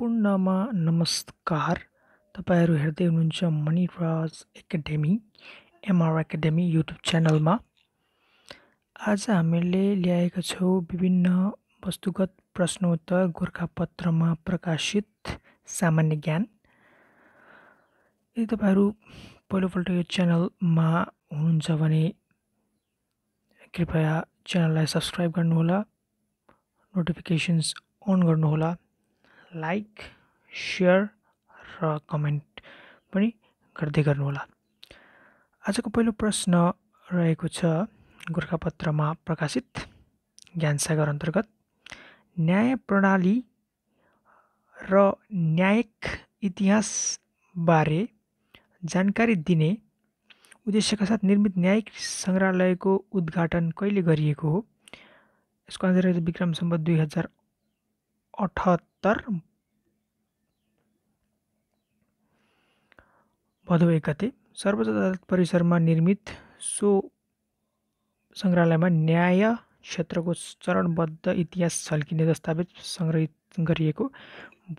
सम्पूर्णमा नमस्कार तपाईँहरू हेर्दै हुनुहुन्छ Maniraj academy MR academy YouTube च्यानलमा आज हामीले ल्याएका छौँ विभिन्न वस्तुगत प्रश्नोत्तर गोर्खापत्रमा प्रकाशित सामान्य ज्ञान यदि तपाईँहरू पहिलोपल्ट यो च्यानलमा हुनुहुन्छ भने कृपया च्यानललाई सब्सक्राइब गर्नुहोला नोटिफिकेसन्स अन गर्नुहोला लाइक सेयर र कमेन्ट पनि गर्दै गर्नुहोला आजको पहिलो प्रश्न रहेको छ गोर्खापत्रमा प्रकाशित ज्ञानसागर अन्तर्गत न्याय प्रणाली र न्यायिक बारे जानकारी दिने उद्देश्यका साथ निर्मित न्यायिक सङ्ग्रहालयको उद्घाटन कहिले गरिएको हो यसको आन्सर विक्रम सम्बन्ध दुई हजार अठहत् तर भदौ एक गते सर्वोच्च परिसरमा निर्मित सो सङ्ग्रहालयमा न्याय क्षेत्रको चरणबद्ध इतिहास छल्किने दस्तावेज सङ्ग्रहित गरिएको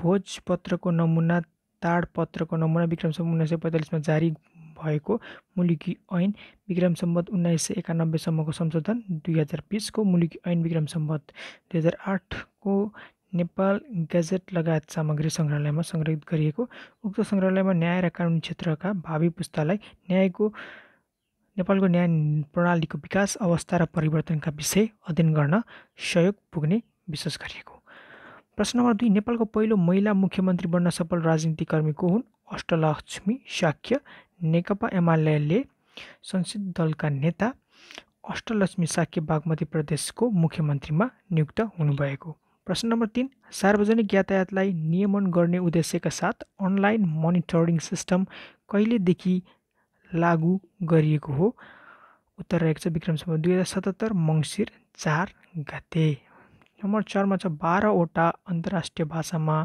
भोजपत्रको नमुना ताडपत्रको नमुना विक्रम सम्म उन्नाइस सय पैँतालिसमा जारी भएको मुलुकी ऐन विक्रम सम्बन्ध उन्नाइस सय एकानब्बेसम्मको संशोधन दुई हजार बिसको मुलुकी ऐन विक्रम सम्बन्ध दुई हजार आठको नेपाल गेजेट लगायत सामग्री सङ्ग्रहालयमा सङ्ग्रहित गरिएको उक्त सङ्ग्रहालयमा न्याय र कानुन क्षेत्रका भावी पुस्तालाई न्यायको नेपालको न्याय प्रणालीको विकास अवस्था र परिवर्तनका विषय अध्ययन गर्न सहयोग पुग्ने विश्वास गरिएको प्रश्न नम्बर दुई नेपालको पहिलो महिला मुख्यमन्त्री बन्न सफल राजनीति कर्मी को हुन् अष्टलक्ष्मी साख्य नेकपा एमाले संसदीय दलका नेता अष्टलक्ष्मी साक्य बागमती प्रदेशको मुख्यमन्त्रीमा नियुक्त हुनुभएको प्रश्न नम्बर तिन सार्वजनिक यातायातलाई नियमन गर्ने उद्देश्यका साथ अनलाइन मोनिटरिङ सिस्टम कहिलेदेखि लागू गरिएको हो उत्तर रहेको छ विक्रमसम्म दुई हजार सतहत्तर मङ्सिर चार गते नम्बर चारमा छ बाह्रवटा अन्तर्राष्ट्रिय भाषामा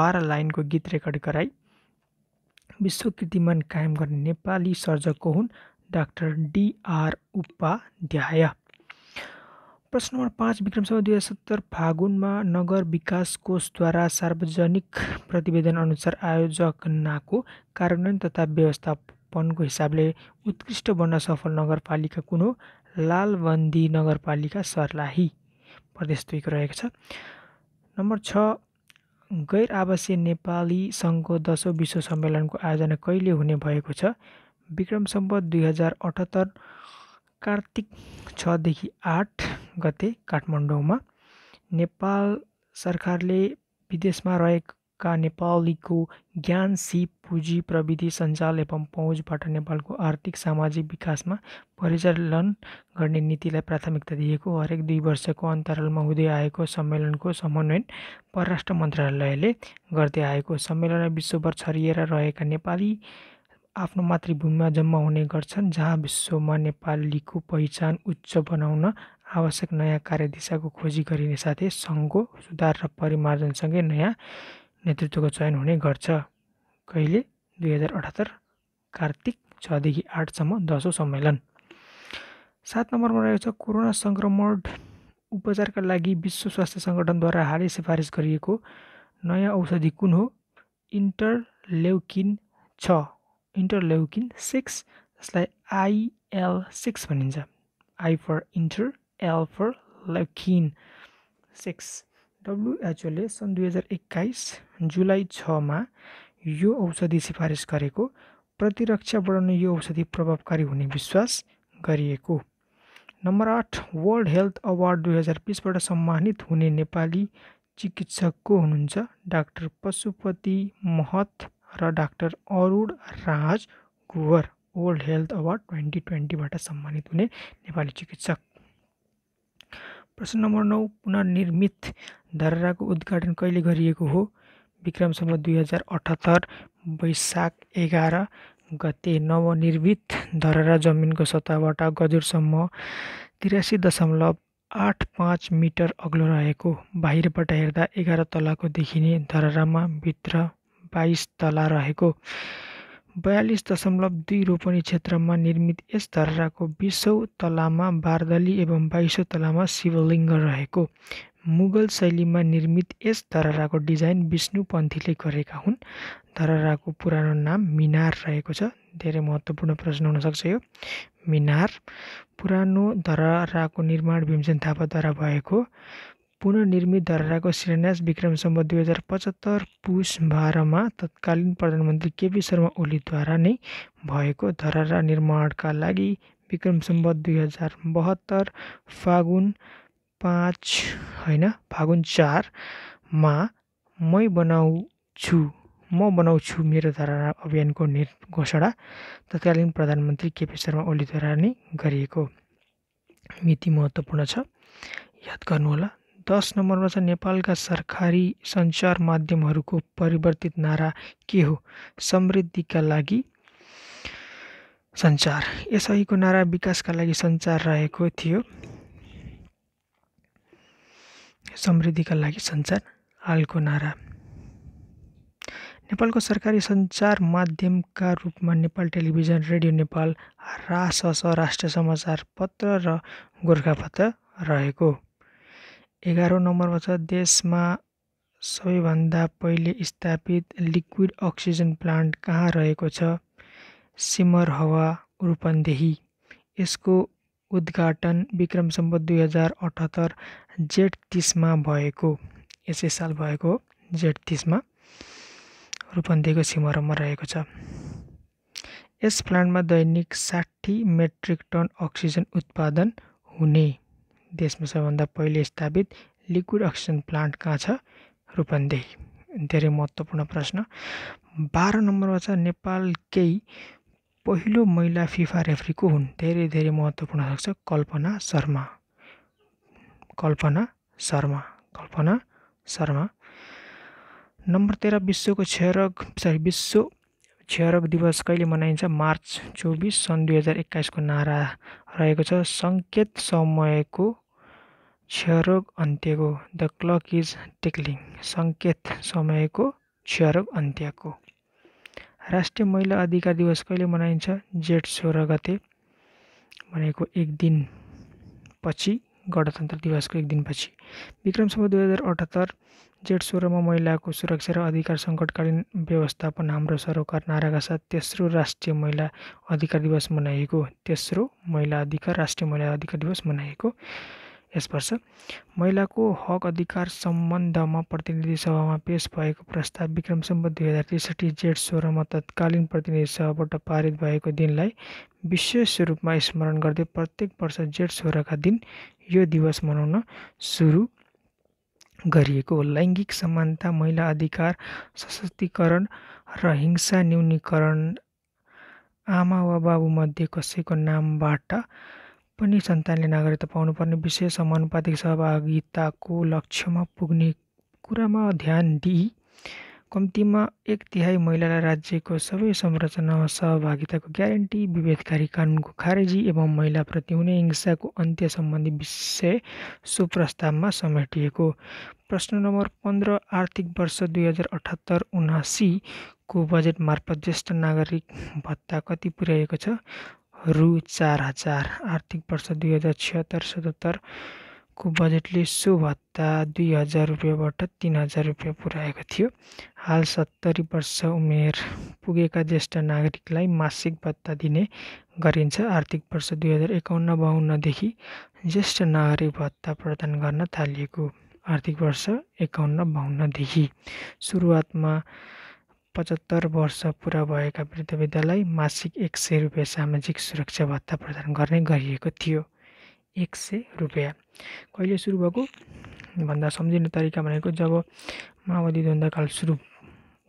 बाह्र लाइनको गीत रेकर्ड गराई विश्व कीर्तिमान कायम गर्ने नेपाली सर्जकको हुन् डाक्टर डिआर उपाध्याय प्रश्न नम्बर पाँच विक्रमसम्म दुई हजार सत्तर फागुनमा नगर विकास कोषद्वारा सार्वजनिक प्रतिवेदन अनुसार आयोजक नाको कार्यान्वयन तथा व्यवस्थापनको हिसाबले उत्कृष्ट बन्न सफल नगरपालिका कुन हो लालबन्दी नगरपालिका सर्लाही प्रदेश दुईको रहेको छ नम्बर छ गैर आवासीय नेपाली सङ्घको दसौँ विश्व सम्मेलनको आयोजना कहिले हुने भएको छ विक्रम सम्पत दुई हजार अठहत्तर कार्तिक छदेखि आठ गते काठमाडौँमा नेपाल सरकारले विदेशमा रहेका नेपालीको ज्ञान सिप पुँजी प्रविधि सञ्जाल एवं पहुँचबाट नेपालको आर्थिक सामाजिक विकासमा परिचालन गर्ने नीतिलाई प्राथमिकता दिएको हरेक दुई वर्षको अन्तरालमा हुँदै आएको सम्मेलनको समन्वयन परराष्ट्र मन्त्रालयले गर्दै आएको सम्मेलनमा विश्वभर छरिएर रहेका नेपाली आफ्नो मातृभूमिमा जम्मा हुने गर्छन् जहाँ विश्वमा नेपालीको पहिचान उच्च बनाउन आवश्यक नयाँ कार्यदिशाको खोजी गरिने साथै सङ्घको सुधार र परिमार्जनसँगै नयाँ नेतृत्वको चयन हुने गर्छ कहिले दुई हजार अठहत्तर कार्तिक छदेखि आठसम्म दसौँ सम्मेलन सात नम्बरमा रहेको छ कोरोना सङ्क्रमण उपचारका लागि विश्व स्वास्थ्य सङ्गठनद्वारा हालै सिफारिस गरिएको नयाँ औषधि कुन हो इन्टरलेउकिन छ इन्टरलेउकिन सिक्स जसलाई आइएल सिक्स भनिन्छ I for inter L for leukin six डब्लुएचओले सन् दुई हजार एक्काइस जुलाई छमा यो औषधि सिफारिस गरेको प्रतिरक्षा बढाउने यो औषधि प्रभावकारी हुने विश्वास गरिएको नम्बर आठ वर्ल्ड हेल्थ अवार्ड दुई हजार बिसबाट सम्मानित हुने नेपाली चिकित्सक को हुनुहुन्छ डाक्टर पशुपति महत र doctor Arun Raj Guwar world health award twenty ट्वेन्टीबाट सम्मानित हुने नेपाली चिकित्सक प्रश्न नम्बर नौ पुनर्निर्मित धरहराको उद्घाटन कहिले गरिएको हो विक्रमसम्म दुई हजार अठहत्तर वैशाख एघार गते नवनिर्मित धरहरा जमिनको सतहबाट गजुरसम्म तिरासी दशमलव आठ पाँच मिटर अग्लो रहेको बाहिरबाट हेर्दा एघार तलाको देखिने धरहरामा भित्र बाइस तला रहेको बयालिस दशमलव दुई रोपनी क्षेत्रमा निर्मित यस धर्राको बिसौँ तलामा बारदली एवं बाइसौँ तलामा शिवलिङ्ग रहेको मुगल शैलीमा निर्मित यस धरहराको डिजाइन विष्णुपन्थीले गरेका हुन् धराराको पुरानो नाम मिनार रहेको छ धेरै महत्त्वपूर्ण प्रश्न हुनसक्छ यो मिनार पुरानो धरहराको निर्माण भीमसेन थापाद्वारा भएको पुनर्निर्मित धरहराको शिलान्यास विक्रम विक्रमसम्म दुई हजार पचहत्तर पुस बाह्रमा तत्कालीन प्रधानमन्त्री केपी शर्मा ओलीद्वारा नै भएको धरहरा निर्माणका लागि विक्रम विक्रमसम्म दुई हजार बहत्तर फागुन पाँच होइन फागुन चारमा मै बनाउँछु म बनाउँछु मेरो धरहरा अभियानको निर् घोषणा तत्कालीन प्रधानमन्त्री केपी शर्मा ओलीद्वारा नै गरिएको मिति महत्त्वपूर्ण छ याद गर्नुहोला दस नम्बरमा छ नेपालका सरकारी सञ्चार माध्यमहरूको परिवर्तित नारा के हो समृद्धिका लागि सञ्चार यसअघिको नारा विकासका लागि सञ्चार रहेको थियो समृद्धिका लागि सञ्चार हालको नारा नेपालको सरकारी सञ्चार माध्यमका रूपमा नेपाल टेलिभिजन रेडियो नेपाल रास राष्ट्र समाचार पत्र र गोर्खापत्र रहेको एघारौँ नम्बरमा छ देशमा सबैभन्दा पहिले स्थापित लिक्विड अक्सिजन प्लान्ट कहाँ रहेको छ सिमरहवा रूपन्देही यसको उद्घाटन विक्रम सम्बत दुई हजार अठहत्तर जेठ तिसमा भएको यसै साल भएको जेठ तिसमा रूपन्देहीको सिमरमा रहेको छ यस प्लान्टमा दैनिक साठी मेट्रिक टन अक्सिजन उत्पादन हुने देशमा सबैभन्दा पहिले स्थापित लिक्विड अक्सिजन प्लान्ट कहाँ छ रूपन्देही धेरै महत्त्वपूर्ण प्रश्न बाह्र नम्बरमा छ नेपालकै पहिलो महिला फिफा रेफ्री को हुन् धेरै धेरै महत्त्वपूर्ण सक्छ कल्पना शर्मा कल्पना शर्मा कल्पना शर्मा नम्बर तेह्र विश्वको क्षयरोग सरी विश्व क्षयरोग दिवस कहिले मनाइन्छ मार्च चौबिस सन् दुई हजार एक्काइसको नारा रहेको छ सङ्केत समयको क्षयरोग अन्त्यको द क्लक इज टिक्लिङ सङ्केत समयको क्षयरोग अन्त्यको राष्ट्रिय महिला अधिकार दिवस कहिले मनाइन्छ जेठ सोह्र गते भनेको एक दिन पछि गणतन्त्र दिवसको एक दिनपछि विक्रमसम्म दुई हजार अठहत्तर जेठ सोह्रमा महिलाको सुरक्षा र अधिकार सङ्कटकालीन व्यवस्थापन हाम्रो सरोकार नाराका साथ तेस्रो राष्ट्रिय महिला अधिकार दिवस मनाइएको तेस्रो महिला अधिकार राष्ट्रिय महिला अधिकार दिवस मनाइएको यस वर्ष महिलाको हक अधिकार सम्बन्धमा प्रतिनिधि सभामा पेश भएको प्रस्ताव विक्रम दुई हजार त्रिसठी जेठ सोह्रमा तत्कालीन प्रतिनिधि सभाबाट पारित भएको दिनलाई विशेष रूपमा स्मरण गर्दै प्रत्येक वर्ष जेठ सोह्रका दिन यो दिवस मनाउन सुरु गरिएको लैङ्गिक समानता महिला अधिकार सशक्तिकरण र हिंसा न्यूनीकरण आमा वा बाबुमध्ये कसैको नामबाट पनि सन्तानले नागरिकता पाउनुपर्ने विषय समानुपातिक सहभागिताको लक्ष्यमा पुग्ने कुरामा ध्यान दिई कम्तीमा एक तिहाई महिलालाई राज्यको सबै संरचना सहभागिताको ग्यारेन्टी विभेदकारी कानुनको खारेजी एवं महिलाप्रति हुने हिंसाको अन्त्य सम्बन्धी विषय सुप्रस्तावमा समेटिएको प्रश्न नम्बर पन्ध्र आर्थिक वर्ष दुई हजार अठहत्तर उनासीको बजेट मार्फत ज्येष्ठ नागरिक भत्ता कति पुर्याएको छ रु चार हजार आर्थिक वर्ष दुई हजार छिहत्तर सतहत्तरको बजेटले सो भत्ता दुई हजार रुपियाँबाट तिन हजार रुपियाँ पुर्याएको थियो हाल सत्तरी वर्ष उमेर पुगेका ज्येष्ठ नागरिकलाई मासिक भत्ता दिने गरिन्छ आर्थिक वर्ष दुई हजार एकाउन्न बाहन्नदेखि ज्येष्ठ नागरिक भत्ता प्रदान गर्न थालिएको आर्थिक वर्ष एकाउन्न बाहन्नदेखि सुरुवातमा पचहत्तर वर्ष पुरा भएका वृद्ध वृद्धलाई मासिक एक सय रुपियाँ सामाजिक सुरक्षा भत्ता प्रदान गर्ने गरिएको थियो एक सय रुपियाँ कहिले सुरु भएको भन्दा सम्झिने तरिका भनेको जब माओवादी द्वन्द्वकाल सुरु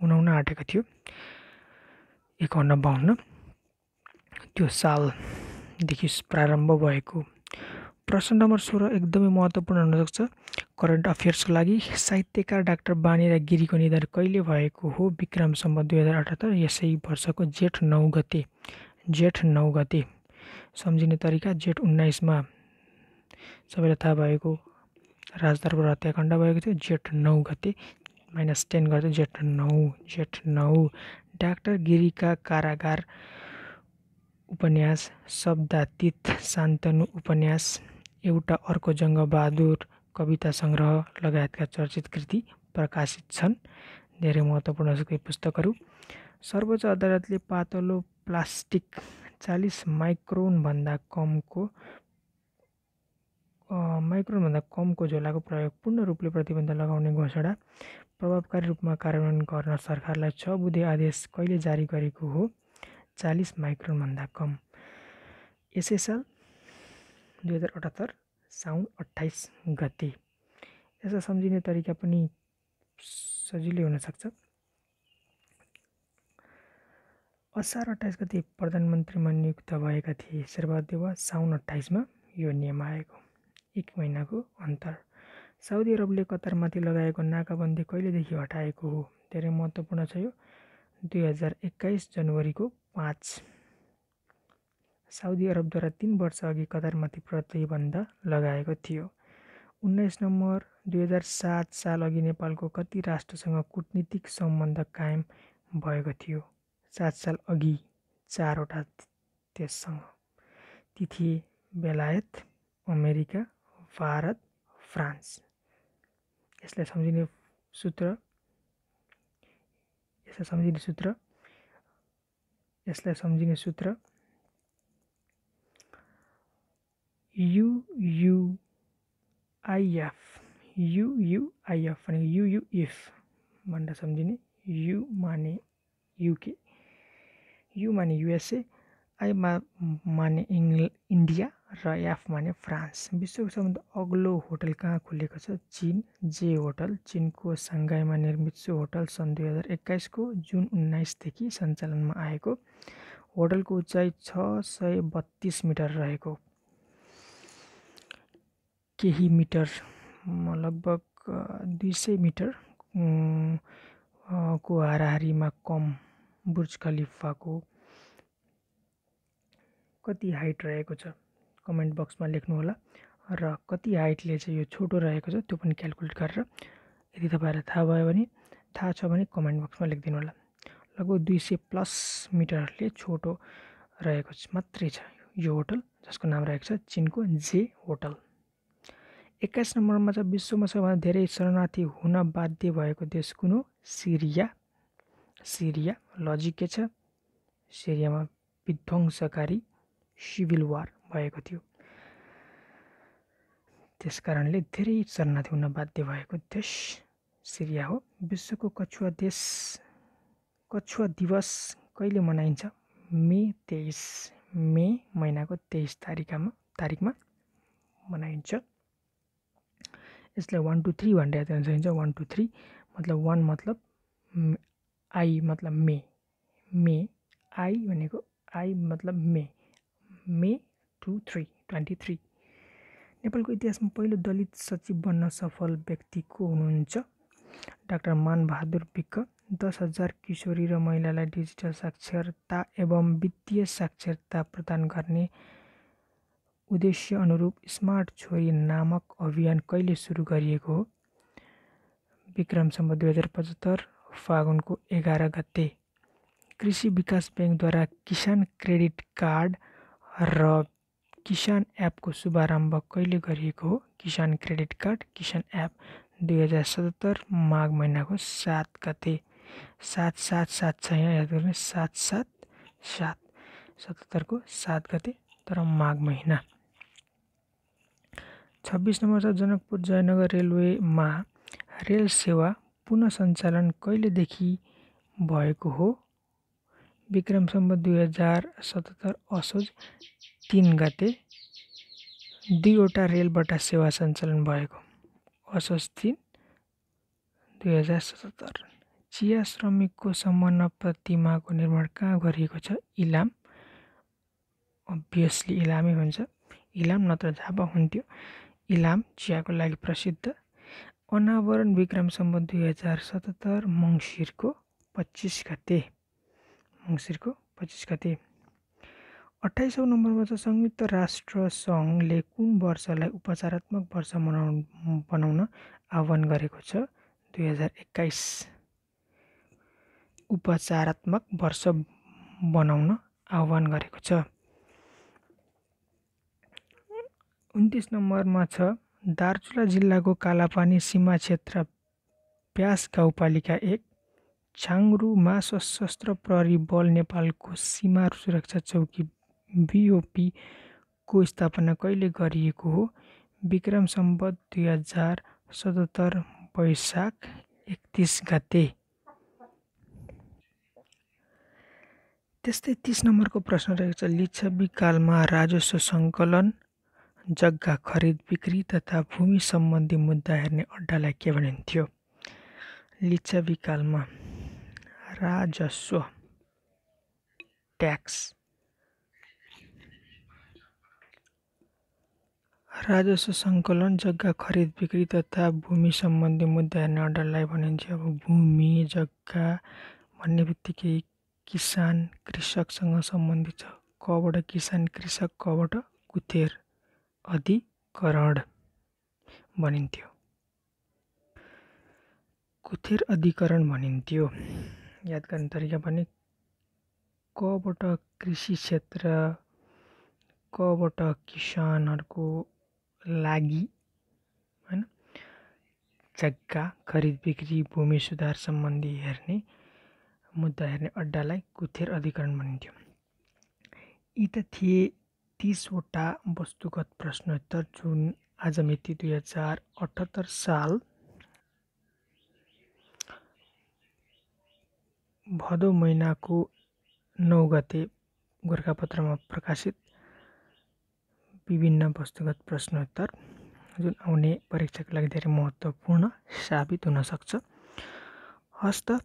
हुन आँटेको थियो एकाउन्न बाहन्न त्यो सालदेखि प्रारम्भ भएको प्रश्न नम्बर सोह्र एकदमै महत्त्वपूर्ण हुनसक्छ करेन्ट अफेयर्सको लागि साहित्यकार डाक्टर बानी र गिरीको निधन कहिले भएको हो विक्रमसम्म दुई हजार अठहत्तर यसै वर्षको जेठ नौ गते जेठ नौ गते सम्झिने तरिका जेठ उन्नाइसमा सबैलाई थाहा भएको राजदरबार हत्याकाण्ड भएको थियो जेठ नौ गते माइनस टेन गते जेठ नौ जेठ नौ डाक्टर गिरीका कारागार उपन्यास शब्दातीत शान्तनु उपन्यास एउटा अर्को जङ्गबहादुर कविता सङ्ग्रह लगायतका चर्चित कृति प्रकाशित छन् धेरै महत्त्वपूर्ण उसकै पुस्तकहरू सर्वोच्च अदालतले पातलो प्लास्टिक चालिस माइक्रोनभन्दा कमको माइक्रोनभन्दा कमको झोलाको प्रयोग पूर्ण रूपले प्रतिबन्ध लगाउने घोषणा प्रभावकारी रूपमा कार्यान्वयन गर्न सरकारलाई छ बुधे आदेश कहिले जारी गरेको हो चालिस माइक्रोनभन्दा कम यसै साल दुई हजार अठहत्तर साउन अट्ठाइस गते यसलाई सम्झिने तरिका पनि सजिलै हुनसक्छ असार अट्ठाइस गते प्रधानमन्त्रीमा नियुक्त भएका थिए शेरबहादेवा साउन अट्ठाइसमा यो नियम आएको एक महिनाको अन्तर साउदी अरबले कतारमाथि लगाएको नाकाबन्दी कहिलेदेखि हटाएको हो धेरै महत्त्वपूर्ण छ यो दुई हजार एक्काइस जनवरीको पाँच साउदी अरबद्वारा तिन अघि कतारमाथि प्रतिबन्ध लगाएको थियो उन्नाइस नम्बर दुई हजार सात सालअघि नेपालको कति राष्ट्रसँग कुटनीतिक सम्बन्ध कायम भएको थियो सात साल अघि चारवटा त्यससँग ती थिए बेलायत अमेरिका भारत फ्रान्स यसलाई सम्झिने सूत्र यसलाई सम्झिने सूत्र यसलाई सम्झिने सूत्र युयुआइएफ युयुआइएफ भनेको युयुएफ भनेर सम्झिने यु माने युके यु माने युएसए आई मा माने इङ्ल इन्डिया र एफ माने फ्रान्स विश्वको सबभन्दा अग्लो होटल कहाँ खुलेको छ चिन जे होटल चिनको साङ्घाईमा निर्मित सो होटल सन् दुई हजार एक्काइसको जुन उन्नाइसदेखि सञ्चालनमा आएको होटलको उचाइ छ सय बत्तिस मिटर रहेको केही मिटर लगभग दुई सय मिटर को हाराहारीमा कम बुर्ज खलिफाको कति हाइट रहेको छ कमेन्ट बक्समा लेख्नुहोला र कति हाइटले चाहिँ यो छोटो रहेको छ त्यो पनि क्यालकुलेट गरेर यदि तपाईँहरूलाई थाहा भयो भने थाहा छ भने कमेन्ट बक्समा लेखिदिनु होला लगभग दुई सय प्लस मिटरले छोटो रहेको मात्रै छ यो होटल जसको नाम रहेको छ चिनको जे होटल एक्काइस नम्बरमा छ विश्वमा सबैभन्दा धेरै शरणार्थी हुन बाध्य भएको देश कुन हो सिरिया सिरिया लजिक के छ सिरियामा विध्वंसकारी सिभिल वार भएको थियो त्यस कारणले धेरै शरणार्थी हुन बाध्य भएको देश सिरिया हो विश्वको कछुवा देश कछुवा दिवस कहिले मनाइन्छ मे तेइस मे महिनाको तेइस तारिकमा तारिकमा मनाइन्छ यसलाई वान टू थ्री भनेर याद सकिन्छ वान टू थ्री मतलब वान मतलब आई मतलब मे मे आई भनेको आई मतलब May May two three twenty three नेपालको इतिहासमा पहिलो दलित सचिव बन्न सफल व्यक्ति को हुनुहुन्छ डाक्टर मानबहादुर विक्क दस हजार किशोरी र महिलालाई डिजिटल साक्षरता एवं वित्तीय साक्षरता प्रदान गर्ने उद्देश्य अनुरूप स्मार्ट छोरी नामक अभियान कहिले सुरु गरिएको हो विक्रमसम्म दुई हजार पचहत्तर फागुनको एघार गते कृषि विकास ब्याङ्कद्वारा किसान क्रेडिट कार्ड र किसान एपको शुभारम्भ कहिले गरिएको हो किसान क्रेडिट कार्ड किसान एप दुई हजार सतहत्तर माघ महिनाको सात गते सात सात सात छ यहाँ याद गर्ने सात सात सात सतहत्तरको सात गते तर माघ महिना छब्बिस नम्बर छ जनकपुर जयनगर रेलवेमा रेल सेवा पुनः सञ्चालन कहिलेदेखि भएको हो विक्रम सम्बत दुई हजार सतहत्तर असोज तिन गते दुईवटा रेलबाट सेवा सञ्चालन भएको असोज तिन दुई हजार सतहत्तर चिया श्रमिकको सम्मान प्रतिमाको निर्माण कहाँ गरिएको छ इलाम अभियसली इलामै हुन्छ इलाम नत्र झापा हुन्थ्यो इलाम चियाको लागि प्रसिद्ध अनावरण विक्रम सम्बन्ध दुई हजार सतहत्तर मङ्सिरको पच्चिस गते मङ्सिरको पच्चिस गते अठाइसौँ नम्बरमा छ संयुक्त राष्ट्र सङ्घले कुन वर्षलाई उपचारात्मक वर्ष मनाउ बनाउन आह्वान गरेको छ दुई हजार एक्काइस उपचारात्मक वर्ष बनाउन आह्वान गरेको छ उन्तिस नम्बरमा छ दार्चुला जिल्लाको कालापानी सीमा क्षेत्र प्यास गाउँपालिका एक छाङ्रुमा सशस्त्र प्रहरी बल नेपालको सीमा सुरक्षा चौकी बिओपीको स्थापना कहिले गरिएको हो विक्रम सम्बत दुई हजार सतहत्तर वैशाख एकतिस गते त्यस्तै तिस नम्बरको प्रश्न रहेको छ लिच्छवी कालमा राजस्व सङ्कलन जग्गा खरिद बिक्री तथा भूमि सम्बन्धी मुद्दा हेर्ने अड्डालाई के भनिन्थ्यो लिच्छविकालमा राजस्व ट्याक्स राजस्व सङ्कलन जग्गा खरिद बिक्री तथा भूमि सम्बन्धी मुद्दा हेर्ने अर्डरलाई भनिन्छ अब भूमि जग्गा भन्ने बित्तिकै किसान कृषकसँग सम्बन्धित छ कबाट किसान कृषक कबाट कुतेर अधिकरण भनिन्थ्यो कुथेर अधिकरण भनिन्थ्यो याद गर्ने तरिका पनि कबाट कृषि क्षेत्र कबाट किसानहरूको लागि होइन जग्गा खरिद बिक्री भूमि सुधार सम्बन्धी हेर्ने मुद्दा हेर्ने अड्डालाई कुथेर अधिकरण भनिन्थ्यो यी त थिए तिसवटा वस्तुगत प्रश्नोत्तर जुन आज मिति दुई हजार अठहत्तर साल भदौ महिनाको नौ गते गोर्खापत्रमा प्रकाशित विभिन्न वस्तुगत प्रश्नोत्तर जुन आउने परीक्षाको लागि धेरै महत्त्वपूर्ण साबित हुनसक्छ हस्त त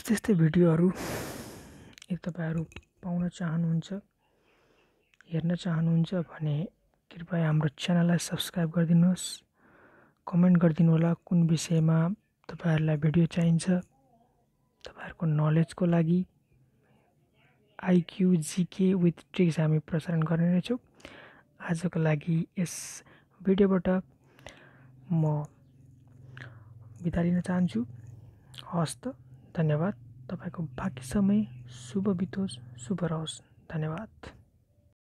यस्तै यस्तै भिडियोहरू तपाईँहरू पाउन चाहनुहुन्छ हेर्न चाहनुहुन्छ भने कृपया हाम्रो च्यानललाई सब्सक्राइब गरिदिनुहोस् कमेन्ट गरिदिनु होला कुन विषयमा तपाईँहरूलाई भिडियो चाहिन्छ तपाईँहरूको नलेजको लागि आइक्यु जिके विथ ट्रिक्स हामी प्रसारण गर्ने नै छौँ आजको लागि यस भिडियोबाट म बिदा लिन चाहन्छु हस् त धन्यवाद तपाईँको बाँकी समय शुभ बितोस् शुभ रहोस् धन्यवाद